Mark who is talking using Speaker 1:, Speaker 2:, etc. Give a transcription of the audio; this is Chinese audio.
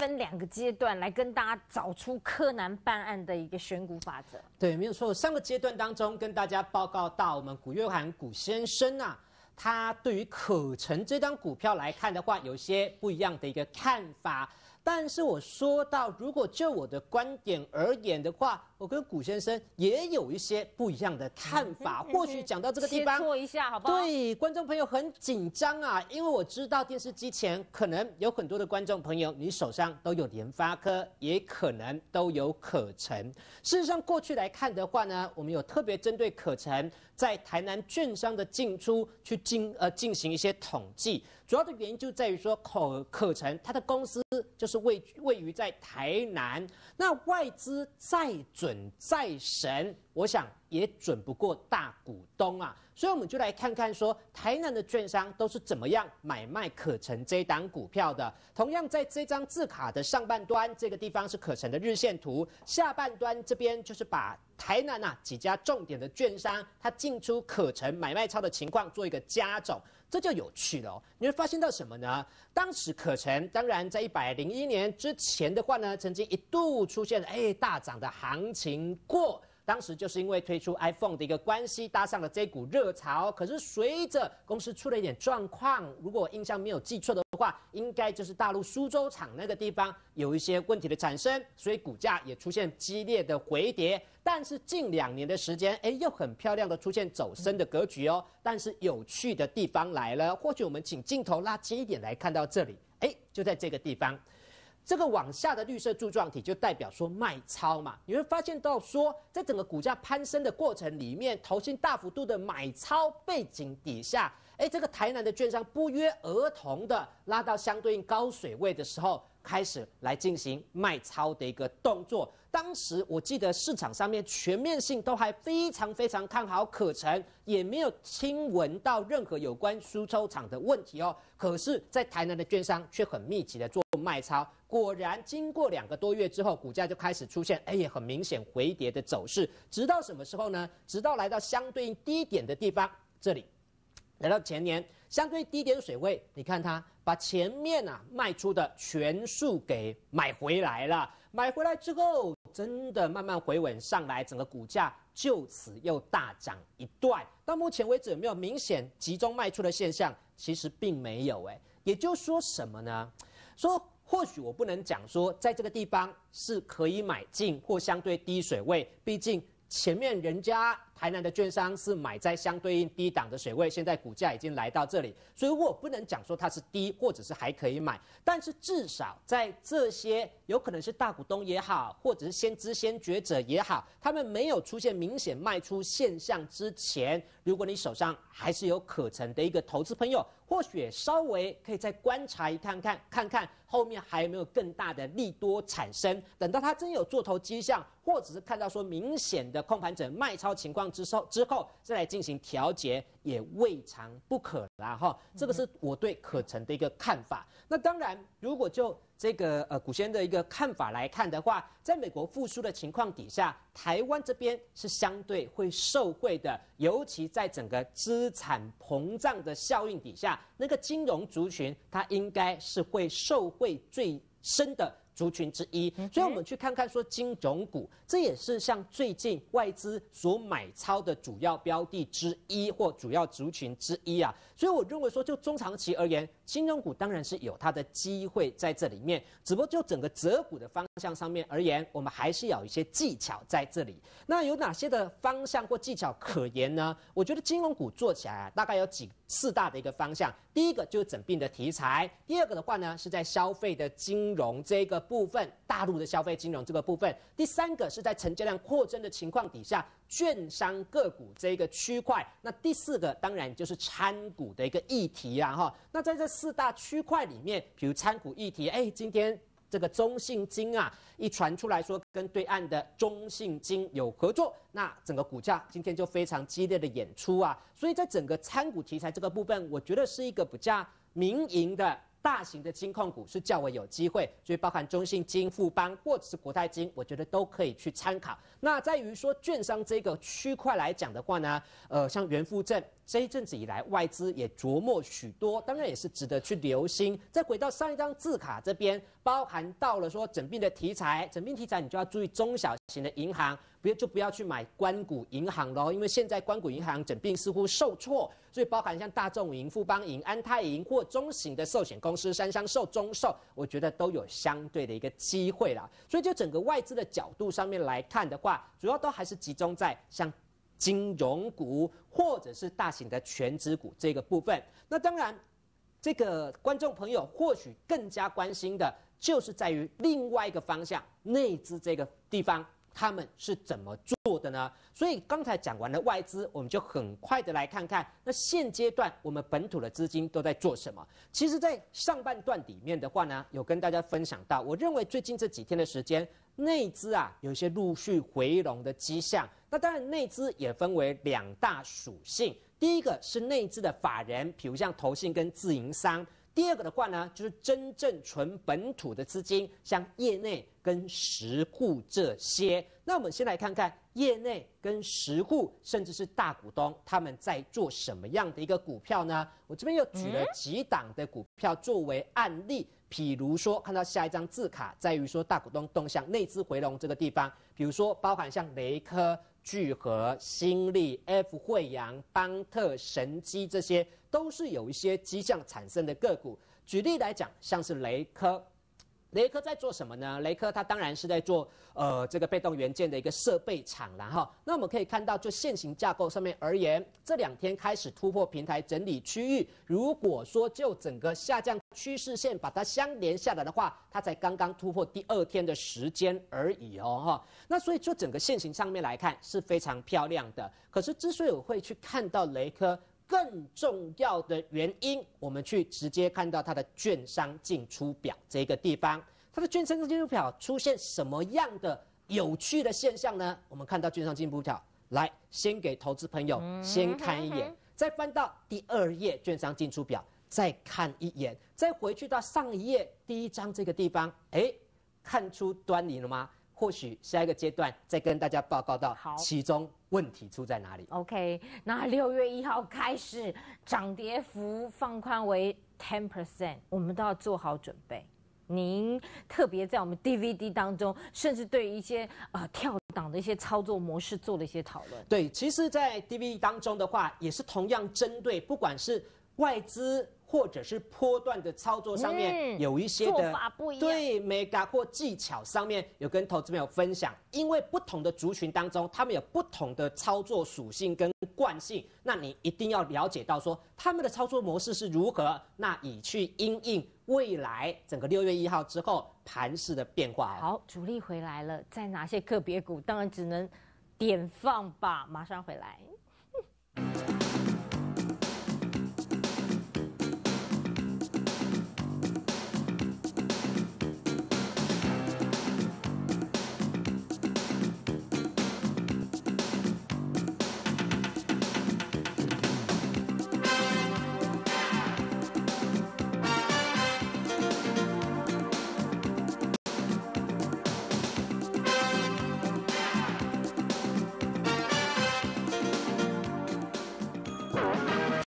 Speaker 1: 分两个阶段来跟大家找出柯南办案的一个选股法则。对，没有错。上个阶段当中跟大家报告到，我们古月涵古先生啊，他对于可成这张股票来看的话，有些不一样的一个看法。但是我说到，如果就我的观点而言的话，我跟古先生也有一些不一样的看法。或许讲到这个地方，切磋一下好不好？对，观众朋友很紧张啊，因为我知道电视机前可能有很多的观众朋友，你手上都有联发科，也可能都有可成。事实上，过去来看的话呢，我们有特别针对可成在台南券商的进出去进呃进行一些统计，主要的原因就在于说可可成他的公司就。是位位于在台南，那外资再准再神，我想也准不过大股东啊，所以我们就来看看说台南的券商都是怎么样买卖可成这一档股票的。同样在这张字卡的上半端这个地方是可成的日线图，下半端这边就是把台南呐几家重点的券商它进出可成买卖超的情况做一个加总。这就有趣了，你会发现到什么呢？当时可成，当然在一百零一年之前的话呢，曾经一度出现，哎，大涨的行情过。当时就是因为推出 iPhone 的一个关系，搭上了这股热潮。可是随着公司出了一点状况，如果我印象没有记错的话，应该就是大陆苏州厂那个地方有一些问题的产生，所以股价也出现激烈的回跌。但是近两年的时间，哎，又很漂亮的出现走升的格局哦。但是有趣的地方来了，或许我们请镜头拉近一点来看到这里，哎，就在这个地方。这个往下的绿色柱状体就代表说卖超嘛，你会发现到说，在整个股价攀升的过程里面，投信大幅度的买超背景底下，哎，这个台南的券商不约而同的拉到相对应高水位的时候。开始来进行卖超的一个动作。当时我记得市场上面全面性都还非常非常看好可成，也没有听闻到任何有关输抽厂的问题哦。可是，在台南的券商却很密集的做卖超。果然，经过两个多月之后，股价就开始出现哎，很明显回跌的走势。直到什么时候呢？直到来到相对应低点的地方，这里。来到前年，相对低点水位，你看它把前面啊卖出的全数给买回来了。买回来之后，真的慢慢回稳上来，整个股价就此又大涨一段。到目前为止，有没有明显集中卖出的现象，其实并没有哎。也就说什么呢？说或许我不能讲说，在这个地方是可以买进或相对低水位，毕竟。前面人家台南的券商是买在相对应低档的水位，现在股价已经来到这里，所以我不能讲说它是低或者是还可以买，但是至少在这些有可能是大股东也好，或者是先知先觉者也好，他们没有出现明显卖出现象之前，如果你手上还是有可乘的一个投资朋友，或许稍微可以再观察一看看看看。后面还有没有更大的利多产生？等到它真有做头迹象，或者是看到说明显的控盘者卖超情况之后，之后再来进行调节也未尝不可啦哈。这个是我对可成的一个看法。那当然，如果就这个呃股先的一个看法来看的话，在美国复苏的情况底下，台湾这边是相对会受惠的，尤其在整个资产膨胀的效应底下，那个金融族群它应该是会受。最深的族群之一，所以我们去看看说金融股，这也是像最近外资所买超的主要标的之一或主要族群之一啊，所以我认为说就中长期而言。金融股当然是有它的机会在这里面，只不过就整个择股的方向上面而言，我们还是要有一些技巧在这里。那有哪些的方向或技巧可言呢？我觉得金融股做起来大概有几四大的一个方向。第一个就是整病的题材，第二个的话呢是在消费的金融这个部分，大陆的消费金融这个部分。第三个是在成交量扩增的情况底下，券商个股这个区块。那第四个当然就是参股的一个议题啊哈。那在这。四大区块里面，比如参股议题，哎，今天这个中信金啊，一传出来说跟对岸的中信金有合作，那整个股价今天就非常激烈的演出啊，所以在整个参股题材这个部分，我觉得是一个比较民营的。大型的金控股是较为有机会，所以包含中信金、富邦或者是国泰金，我觉得都可以去参考。那在于说券商这个区块来讲的话呢，呃，像元富证这一阵子以来，外资也琢磨许多，当然也是值得去留心。在回道上一张字卡这边，包含到了说整并的题材，整并题材你就要注意中小型的银行。不要就不要去买关谷银行喽，因为现在关谷银行整并似乎受挫，所以包含像大众、银富邦、银安泰银或中型的寿险公司三湘寿、中寿，我觉得都有相对的一个机会啦。所以就整个外资的角度上面来看的话，主要都还是集中在像金融股或者是大型的全职股这个部分。那当然，这个观众朋友或许更加关心的就是在于另外一个方向，内资这个地方。他们是怎么做的呢？所以刚才讲完了外资，我们就很快的来看看那现阶段我们本土的资金都在做什么。其实，在上半段里面的话呢，有跟大家分享到，我认为最近这几天的时间，内资啊有一些陆续回笼的迹象。那当然，内资也分为两大属性，第一个是内资的法人，比如像投信跟自营商。第二个的话呢，就是真正纯本土的资金，像业内跟实户这些。那我们先来看看业内跟实户，甚至是大股东他们在做什么样的一个股票呢？我这边又举了几档的股票作为案例，譬如说，看到下一张字卡，在于说大股东动向、内资回笼这个地方，比如说包含像雷科。聚合、新力、F 惠阳、邦特、神机，这些都是有一些迹象产生的个股。举例来讲，像是雷科，雷科在做什么呢？雷科它当然是在做呃这个被动元件的一个设备厂了哈。那我们可以看到，就现行架构上面而言，这两天开始突破平台整理区域。如果说就整个下降。趋势线把它相连下来的话，它才刚刚突破第二天的时间而已哦哈。那所以就整个线型上面来看是非常漂亮的。可是之所以我会去看到雷科更重要的原因，我们去直接看到它的券商进出表这一个地方，它的券商进出表出现什么样的有趣的现象呢？我们看到券商进出表，来先给投资朋友先看一眼，再翻到第二页券商进出表。再看一眼，再回去到上一页第一章这个地方，哎，看出端倪了吗？或许下一个阶段再跟大家报告到其中问题出在哪里。OK，那六月一号开始涨跌幅放宽为 ten percent，我们都要做好准备。您特别在我们 DVD 当中，甚至对一些呃跳档的一些操作模式做了一些讨论。对，其实，在 DVD 当中的话，也是同样针对不管是外资。或者是波段的操作上面有一些做法不一样，对美感或技巧上面有跟投资朋友分享，因为不同的族群当中，他们有不同的操作属性跟惯性，那你一定要了解到说他们的操作模式是如何，那以去因应未来整个六月一号之后盘势的变化。好，主力回来了，在哪些个别股？当然只能点放吧，马上回来。